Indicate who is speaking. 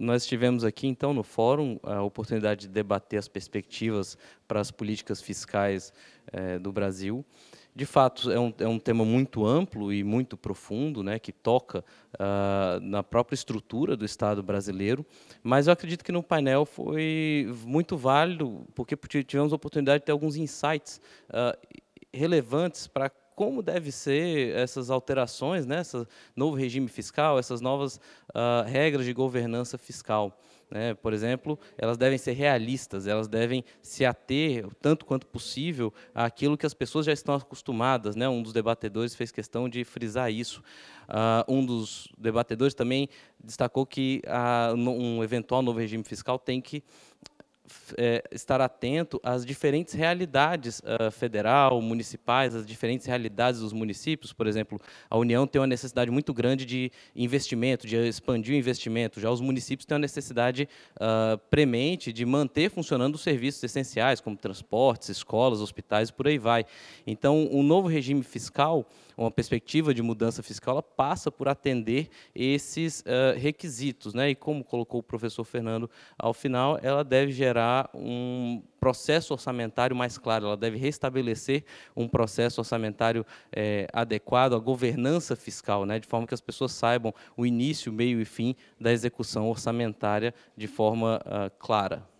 Speaker 1: nós tivemos aqui, então, no fórum, a oportunidade de debater as perspectivas para as políticas fiscais eh, do Brasil. De fato, é um, é um tema muito amplo e muito profundo, né, que toca uh, na própria estrutura do Estado brasileiro, mas eu acredito que no painel foi muito válido, porque tivemos a oportunidade de ter alguns insights uh, relevantes para como deve ser essas alterações, né, esse novo regime fiscal, essas novas uh, regras de governança fiscal. Né? Por exemplo, elas devem ser realistas, elas devem se ater, tanto quanto possível, àquilo que as pessoas já estão acostumadas. Né? Um dos debatedores fez questão de frisar isso. Uh, um dos debatedores também destacou que uh, um eventual novo regime fiscal tem que é, estar atento às diferentes realidades uh, federal, municipais, às diferentes realidades dos municípios. Por exemplo, a União tem uma necessidade muito grande de investimento, de expandir o investimento. Já os municípios têm uma necessidade uh, premente de manter funcionando os serviços essenciais, como transportes, escolas, hospitais e por aí vai. Então, um novo regime fiscal, uma perspectiva de mudança fiscal, ela passa por atender esses uh, requisitos. Né? E como colocou o professor Fernando ao final, ela deve gerar um processo orçamentário mais claro, ela deve restabelecer um processo orçamentário é, adequado à governança fiscal, né, de forma que as pessoas saibam o início, meio e fim da execução orçamentária de forma uh, clara.